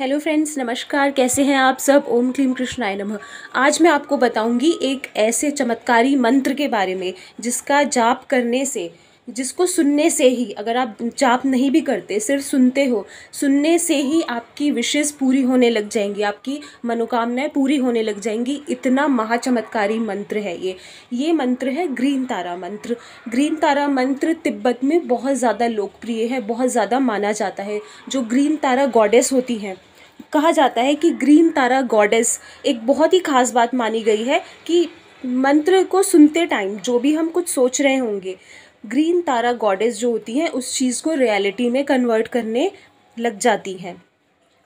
hello friends नमस्कार कैसे हैं आप सब ओम क्लीम कृष्णाय नमः आज मैं आपको बताऊंगी एक ऐसे चमत्कारी मंत्र के बारे में जिसका जाप करने से जिसको सुनने से ही अगर आप जाप नहीं भी करते सिर्फ सुनते हो सुनने से ही आपकी विशेष पूरी होने लग जाएंगी आपकी मनोकामनाएं पूरी होने लग जाएंगी इतना महाचमत्कारी मंत्र है ये ये मंत्र है ग्रीन तारा मंत्र ग्रीन तारा मंत्र तिब्बत में बहुत ज़्यादा लोकप्रिय है बहुत ज़्यादा माना जाता है जो ग्रीन तारा गॉडेस होती हैं कहा जाता है कि ग्रीन तारा गॉडेस एक बहुत ही खास बात मानी गई है कि मंत्र को सुनते टाइम जो भी हम कुछ सोच रहे होंगे ग्रीन तारा गॉडेस जो होती है उस चीज़ को रियलिटी में कन्वर्ट करने लग जाती हैं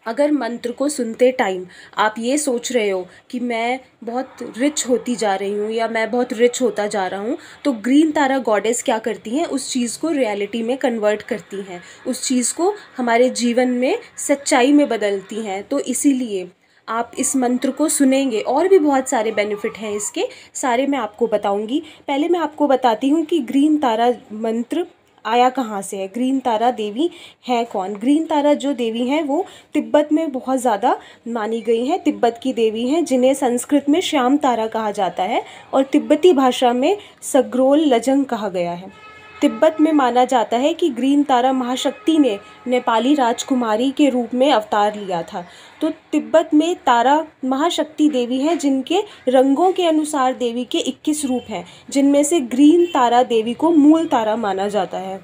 अगर मंत्र को सुनते टाइम आप ये सोच रहे हो कि मैं बहुत रिच होती जा रही हूँ या मैं बहुत रिच होता जा रहा हूँ तो ग्रीन तारा गॉडेस क्या करती हैं उस चीज़ को रियलिटी में कन्वर्ट करती हैं उस चीज़ को हमारे जीवन में सच्चाई में बदलती हैं तो इसीलिए आप इस मंत्र को सुनेंगे और भी बहुत सारे बेनिफिट हैं इसके सारे मैं आपको बताऊंगी पहले मैं आपको बताती हूँ कि ग्रीन तारा मंत्र आया कहाँ से है ग्रीन तारा देवी है कौन ग्रीन तारा जो देवी हैं वो तिब्बत में बहुत ज़्यादा मानी गई हैं तिब्बत की देवी हैं जिन्हें संस्कृत में श्याम तारा कहा जाता है और तिब्बती भाषा में सग्रोल लजंग कहा गया है तिब्बत में माना जाता है कि ग्रीन तारा महाशक्ति ने नेपाली राजकुमारी के रूप में अवतार लिया था तो तिब्बत में तारा महाशक्ति देवी है जिनके रंगों के अनुसार देवी के 21 रूप हैं जिनमें से ग्रीन तारा देवी को मूल तारा माना जाता है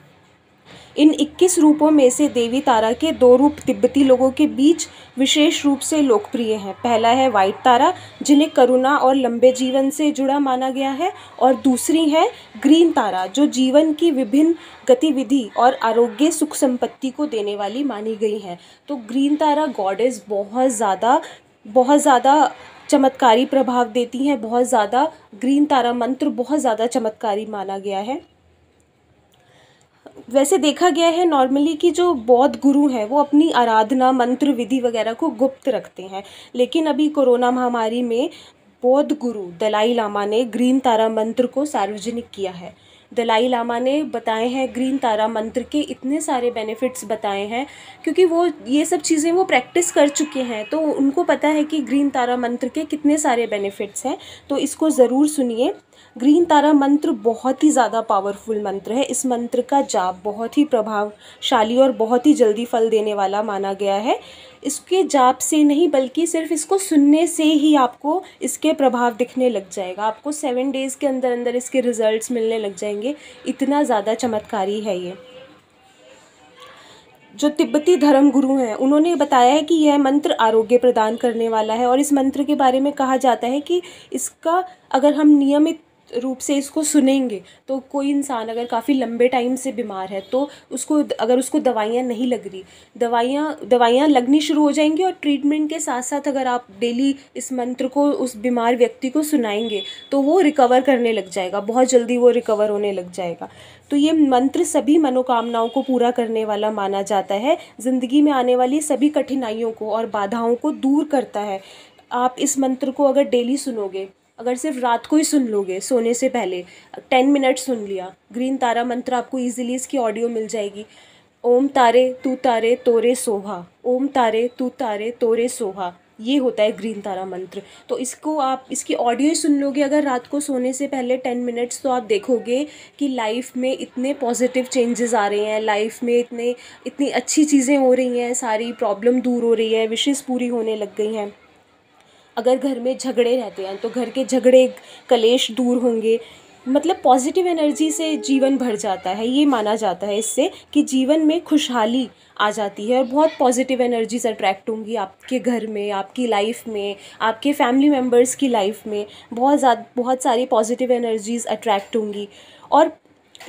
इन 21 रूपों में से देवी तारा के दो रूप तिब्बती लोगों के बीच विशेष रूप से लोकप्रिय हैं पहला है वाइट तारा जिन्हें करुणा और लंबे जीवन से जुड़ा माना गया है और दूसरी है ग्रीन तारा जो जीवन की विभिन्न गतिविधि और आरोग्य सुख संपत्ति को देने वाली मानी गई हैं तो ग्रीन तारा गॉडेज बहुत ज़्यादा बहुत ज़्यादा चमत्कारी प्रभाव देती हैं बहुत ज़्यादा ग्रीन तारा मंत्र बहुत ज़्यादा चमत्कारी माना गया है वैसे देखा गया है नॉर्मली कि जो बौद्ध गुरु हैं वो अपनी आराधना मंत्र विधि वगैरह को गुप्त रखते हैं लेकिन अभी कोरोना महामारी में बौद्ध गुरु दलाई लामा ने ग्रीन तारा मंत्र को सार्वजनिक किया है दलाई लामा ने बताए हैं ग्रीन तारा मंत्र के इतने सारे बेनिफिट्स बताए हैं क्योंकि वो ये सब चीज़ें वो प्रैक्टिस कर चुके हैं तो उनको पता है कि ग्रीन तारा मंत्र के कितने सारे बेनिफिट्स हैं तो इसको ज़रूर सुनिए ग्रीन तारा मंत्र बहुत ही ज़्यादा पावरफुल मंत्र है इस मंत्र का जाप बहुत ही प्रभावशाली और बहुत ही जल्दी फल देने वाला माना गया है इसके जाप से नहीं बल्कि सिर्फ इसको सुनने से ही आपको इसके प्रभाव दिखने लग जाएगा आपको सेवन डेज़ के अंदर अंदर इसके रिज़ल्ट मिलने लग जाएंगे इतना ज़्यादा चमत्कारी है ये जो तिब्बती धर्म गुरु हैं उन्होंने बताया है कि यह मंत्र आरोग्य प्रदान करने वाला है और इस मंत्र के बारे में कहा जाता है कि इसका अगर हम नियमित रूप से इसको सुनेंगे तो कोई इंसान अगर काफ़ी लंबे टाइम से बीमार है तो उसको अगर उसको दवाइयाँ नहीं लग रही दवाइयाँ दवाइयाँ लगनी शुरू हो जाएंगी और ट्रीटमेंट के साथ साथ अगर आप डेली इस मंत्र को उस बीमार व्यक्ति को सुनाएंगे तो वो रिकवर करने लग जाएगा बहुत जल्दी वो रिकवर होने लग जाएगा तो ये मंत्र सभी मनोकामनाओं को पूरा करने वाला माना जाता है ज़िंदगी में आने वाली सभी कठिनाइयों को और बाधाओं को दूर करता है आप इस मंत्र को अगर डेली सुनोगे अगर सिर्फ रात को ही सुन लोगे सोने से पहले टेन मिनट सुन लिया ग्रीन तारा मंत्र आपको ईजिली इसकी ऑडियो मिल जाएगी ओम तारे तू तारे तोरे सोहा ओम तारे तू तारे तोरे सोहा ये होता है ग्रीन तारा मंत्र तो इसको आप इसकी ऑडियो ही सुन लोगे अगर रात को सोने से पहले टेन मिनट्स तो आप देखोगे कि लाइफ में इतने पॉजिटिव चेंजेस आ रहे हैं लाइफ में इतने इतनी अच्छी चीज़ें हो रही हैं सारी प्रॉब्लम दूर हो रही है विशेज़ पूरी होने लग गई हैं अगर घर में झगड़े रहते हैं तो घर के झगड़े कलेश दूर होंगे मतलब पॉजिटिव एनर्जी से जीवन भर जाता है ये माना जाता है इससे कि जीवन में खुशहाली आ जाती है और बहुत पॉजिटिव एनर्जीज अट्रैक्ट होंगी आपके घर में आपकी लाइफ में आपके फैमिली मेम्बर्स की लाइफ में बहुत ज़्यादा बहुत सारी पॉजिटिव एनर्जीज़ अट्रैक्ट होंगी और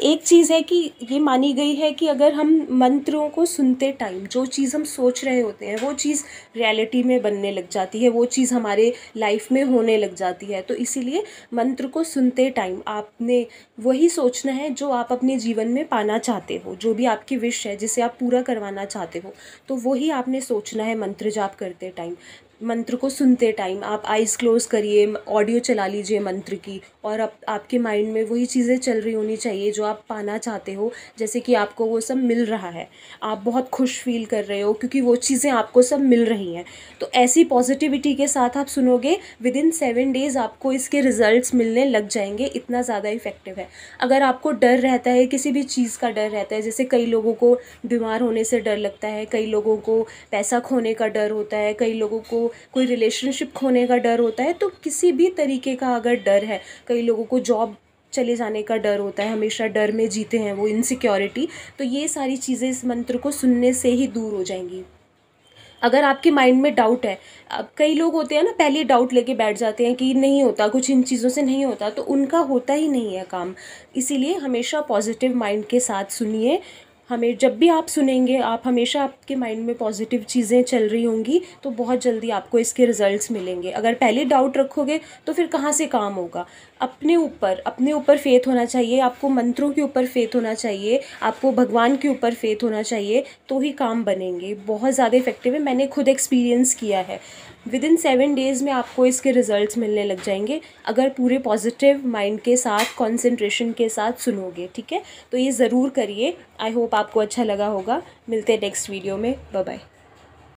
एक चीज़ है कि ये मानी गई है कि अगर हम मंत्रों को सुनते टाइम जो चीज़ हम सोच रहे होते हैं वो चीज़ रियलिटी में बनने लग जाती है वो चीज़ हमारे लाइफ में होने लग जाती है तो इसीलिए मंत्र को सुनते टाइम आपने वही सोचना है जो आप अपने जीवन में पाना चाहते हो जो भी आपकी विश है जिसे आप पूरा करवाना चाहते हो तो वही आपने सोचना है मंत्र जाप करते टाइम मंत्र को सुनते टाइम आप आइज़ क्लोज़ करिए ऑडियो चला लीजिए मंत्र की और आप, आपके माइंड में वही चीज़ें चल रही होनी चाहिए जो आप पाना चाहते हो जैसे कि आपको वो सब मिल रहा है आप बहुत खुश फील कर रहे हो क्योंकि वो चीज़ें आपको सब मिल रही हैं तो ऐसी पॉजिटिविटी के साथ आप सुनोगे विद इन सेवन डेज़ आपको इसके रिज़ल्ट मिलने लग जाएंगे इतना ज़्यादा इफ़ेक्टिव है अगर आपको डर रहता है किसी भी चीज़ का डर रहता है जैसे कई लोगों को बीमार होने से डर लगता है कई लोगों को पैसा खोने का डर होता है कई लोगों को कोई रिलेशनशिप खोने का डर होता है तो किसी भी तरीके का अगर डर है कई लोगों को जॉब चले जाने का डर होता है हमेशा डर में जीते हैं वो इनसिक्योरिटी तो ये सारी चीज़ें इस मंत्र को सुनने से ही दूर हो जाएंगी अगर आपके माइंड में डाउट है अब कई लोग होते हैं ना पहले डाउट लेके बैठ जाते हैं कि नहीं होता कुछ इन चीज़ों से नहीं होता तो उनका होता ही नहीं है काम इसीलिए हमेशा पॉजिटिव माइंड के साथ सुनिए हमें जब भी आप सुनेंगे आप हमेशा आपके माइंड में पॉजिटिव चीज़ें चल रही होंगी तो बहुत जल्दी आपको इसके रिजल्ट्स मिलेंगे अगर पहले डाउट रखोगे तो फिर कहाँ से काम होगा अपने ऊपर अपने ऊपर फेथ होना चाहिए आपको मंत्रों के ऊपर फेथ होना चाहिए आपको भगवान के ऊपर फेथ होना चाहिए तो ही काम बनेंगे बहुत ज़्यादा इफेक्टिव है मैंने खुद एक्सपीरियंस किया है विद इन सेवन डेज़ में आपको इसके रिज़ल्ट मिलने लग जाएंगे अगर पूरे पॉजिटिव माइंड के साथ कॉन्सेंट्रेशन के साथ सुनोगे ठीक है तो ये ज़रूर करिए आई होप आपको अच्छा लगा होगा मिलते हैं नेक्स्ट वीडियो में बाय